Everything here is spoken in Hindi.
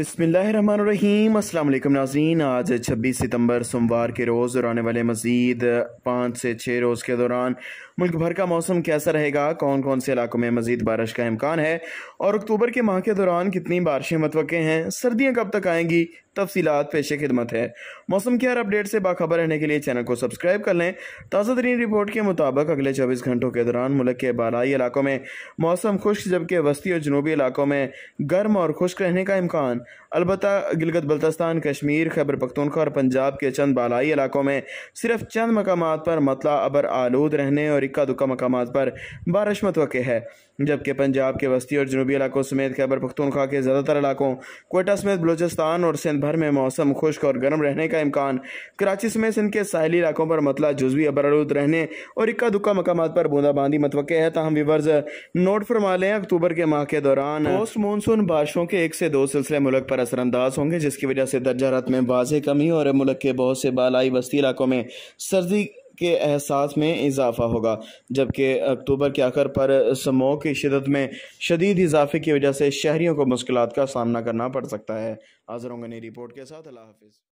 बसमीम अल्लाम नाजरीन आज 26 सितंबर सोमवार के रोज़ और आने वाले मज़ीद पाँच से छः रोज़ के दौरान मुल्क भर का मौसम कैसा रहेगा कौन कौन से इलाकों में मज़ीद बारिश का इम्कान है और अक्टूबर के माह के दौरान कितनी बारिशें मतवक़ हैं सर्दियाँ कब तक आएँगी तफसीत पेश खिदमत है मौसम की हर अपडेट से बाखबर रहने के लिए चैनल को सब्सक्राइब कर लें ताज़ा तरीन रिपोर्ट के मुताबिक अगले चौबीस घंटों के दौरान मुल्क के बालाई इलाकों में मौसम खुश्क जबकि वस्ती और जनूबी इलाकों में गर्म और खुश्क रहने का इम्कान अलबत् गिलगत बल्तस्तान कश्मीर खैबर पख्तूनखा और पंजाब के चंद बालाई इलाकों में सिर्फ चंद मकाम पर मतला अबर आलूद रहने और इक्का दुक्का मकाम पर बारिश मतव है जबकि पंजाब के वस्ती और जनूबी इलाकों समेत खैबर पख्तूनखा के ज़्यादातर इलाकों कोटा समेत बलोचिस्तान और सिंध भर में मौसम खुश्क और गर्म रहने का इम्कान कराची समेत सिंध के साहली इलाकों पर मतला जुजवी अबरलूद रहने और इक्का दुक्का मकाम पर बूंदाबांदी मतव है तहम विवर्ज नोट फरमा लें अक्टूबर के माह के दौरान पोस्ट मानसून बारिशों के एक से दो सिलसिले मुल्क पर असरअंदाज होंगे जिसकी वजह से दर्जा रत में वाजे कमी और मुल्क के बहुत से बालाई बस्ती इलाकों में सर्दी के एहसास में इजाफा होगा जबकि अक्टूबर के आखिर पर समोह की शिदत में शदीद इजाफे की वजह से शहरीों को मुश्किल का सामना करना पड़ सकता है हाजिर होंगे रिपोर्ट के साथ अल्लाह हाफिज़